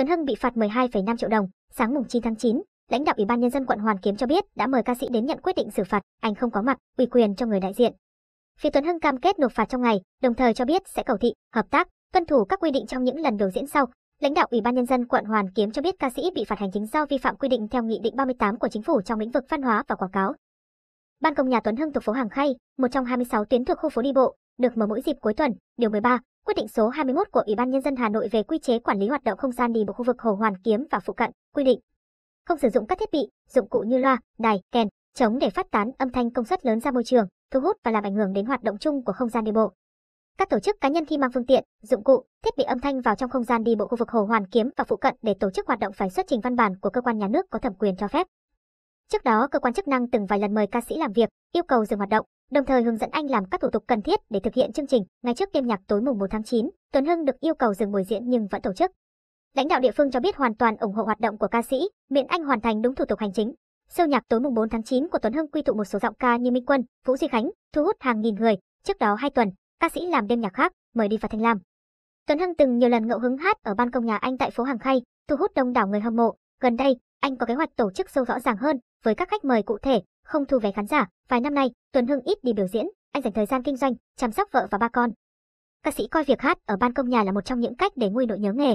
Tuấn Hưng bị phạt 12,5 triệu đồng. Sáng mùng 9 tháng 9, lãnh đạo Ủy ban nhân dân quận Hoàn Kiếm cho biết đã mời ca sĩ đến nhận quyết định xử phạt, anh không có mặt, ủy quyền cho người đại diện. Phía Tuấn Hưng cam kết nộp phạt trong ngày, đồng thời cho biết sẽ cầu thị, hợp tác, tuân thủ các quy định trong những lần biểu diễn sau. Lãnh đạo Ủy ban nhân dân quận Hoàn Kiếm cho biết ca sĩ bị phạt hành chính do vi phạm quy định theo nghị định 38 của chính phủ trong lĩnh vực văn hóa và quảng cáo. Ban công nhà Tuấn Hưng thuộc phố Hàng Khay, một trong 26 tuyến thuộc khu phố đi bộ, được mở mỗi dịp cuối tuần, điều 13, quyết định số 21 của Ủy ban Nhân dân Hà Nội về quy chế quản lý hoạt động không gian đi bộ khu vực Hồ Hoàn Kiếm và phụ cận, quy định không sử dụng các thiết bị, dụng cụ như loa, đài, kèn, chống để phát tán âm thanh công suất lớn ra môi trường, thu hút và làm ảnh hưởng đến hoạt động chung của không gian đi bộ. Các tổ chức cá nhân khi mang phương tiện, dụng cụ, thiết bị âm thanh vào trong không gian đi bộ khu vực Hồ Hoàn Kiếm và phụ cận để tổ chức hoạt động phải xuất trình văn bản của cơ quan nhà nước có thẩm quyền cho phép. Trước đó, cơ quan chức năng từng vài lần mời ca sĩ làm việc, yêu cầu dừng hoạt động, đồng thời hướng dẫn anh làm các thủ tục cần thiết để thực hiện chương trình. Ngay trước đêm nhạc tối mùng 1 tháng 9, Tuấn Hưng được yêu cầu dừng buổi diễn nhưng vẫn tổ chức. Lãnh đạo địa phương cho biết hoàn toàn ủng hộ hoạt động của ca sĩ, miễn anh hoàn thành đúng thủ tục hành chính. Siêu nhạc tối mùng 4 tháng 9 của Tuấn Hưng quy tụ một số giọng ca như Minh Quân, Vũ Duy Khánh, thu hút hàng nghìn người. Trước đó hai tuần, ca sĩ làm đêm nhạc khác, mời đi vào Thanh Lam. Tuấn Hưng từng nhiều lần ngẫu hứng hát ở ban công nhà anh tại phố Hàng Khay, thu hút đông đảo người hâm mộ. Gần đây, anh có kế hoạch tổ chức sâu rõ ràng hơn với các khách mời cụ thể không thu vé khán giả, vài năm nay, Tuấn Hưng ít đi biểu diễn, anh dành thời gian kinh doanh, chăm sóc vợ và ba con. Ca sĩ coi việc hát ở ban công nhà là một trong những cách để nguôi nỗi nhớ nghề,